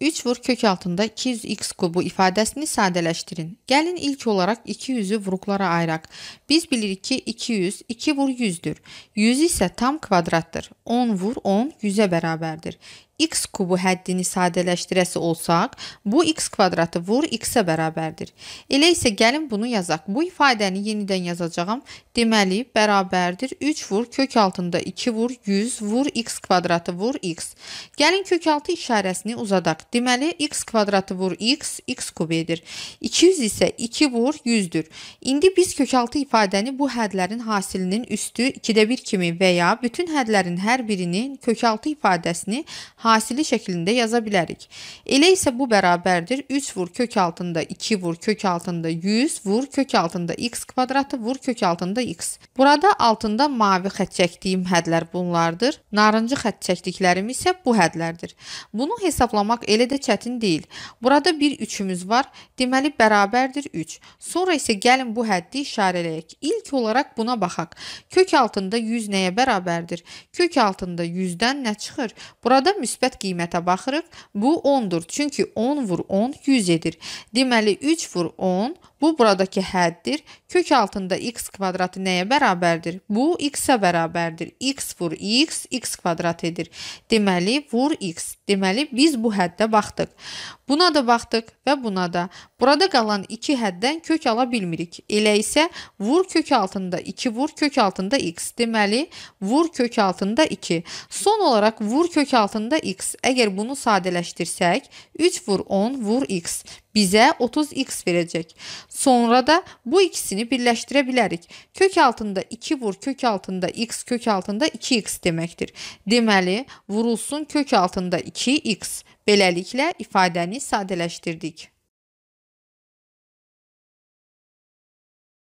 3 vur kök altında 200x kubu ifadəsini sadələşdirin. Gəlin ilk olaraq 200-ü vuruqlara ayıraq. Biz bilirik ki 200 2 vur 100-dür. 100 isə tam kvadratdır. 10 vur 10 100-ə bərabərdir x kubu həddini sadələşdirəsi olsaq, bu x kvadratı vur x-ə bərabərdir. Elə isə gəlin bunu yazaq. Bu ifadəni yenidən yazacağam. Deməli, bərabərdir 3 vur kök altında 2 vur 100 vur x kvadratı vur x. Gəlin kök altı işarəsini uzadaq. Deməli, x kvadratı vur x, x kub edir. 200 isə 2 vur 100-dür. İndi biz kök altı ifadəni bu hədlərin hasilinin üstü 2-də 1 kimi və ya bütün hədlərin hər birinin kök altı ifadəsini hasilinin hasili şəklində yaza bilərik. Elə isə bu bərabərdir 3 vur kök altında 2 vur kök altında 100 vur kök altında x kvadratı vur kök altında x. Burada altında mavi xətt çəkdiyim hədlər bunlardır. Narıncı xətt çəkdiklərim isə bu hədlərdir. Bunu hesablamaq elə də çətin deyil. Burada bir 3-ümüz var. Deməli bərabərdir 3. Sonra isə gəlin bu həddi işarələyək. İlk olaraq buna baxaq. Kök altında 100 nəyə bərabərdir? Kök altında 100-dən nə çıxır? Burada müsbət müsbət qiymətə baxırıq. Bu 10-dur. Çünki 10 vur 10 100 edir. Deməli 3 vur 10 Bu buradakı həddir. Kök altında x kvadratı nəyə bərabərdir? Bu x-ə bərabərdir. x vur x, x kvadrat edir. Deməli vur x. Deməli biz bu həddə baxdıq. Buna da baxdıq və buna da. Burada qalan 2 həddən kök ala bilmirik. Elə isə vur kök altında 2 vur kök altında x. Deməli vur kök altında 2. Son olaraq vur kök altında x. Əgər bunu sadələşdirsək 3 vur 10 vur x bizə 30x verəcək. Sonra da bu ikisini birləşdirə bilərik. Kök altında 2 vur kök altında x kök altında 2x deməkdir. Deməli, vurulsun kök altında 2x. Beləliklə ifadəni sadələşdirdik.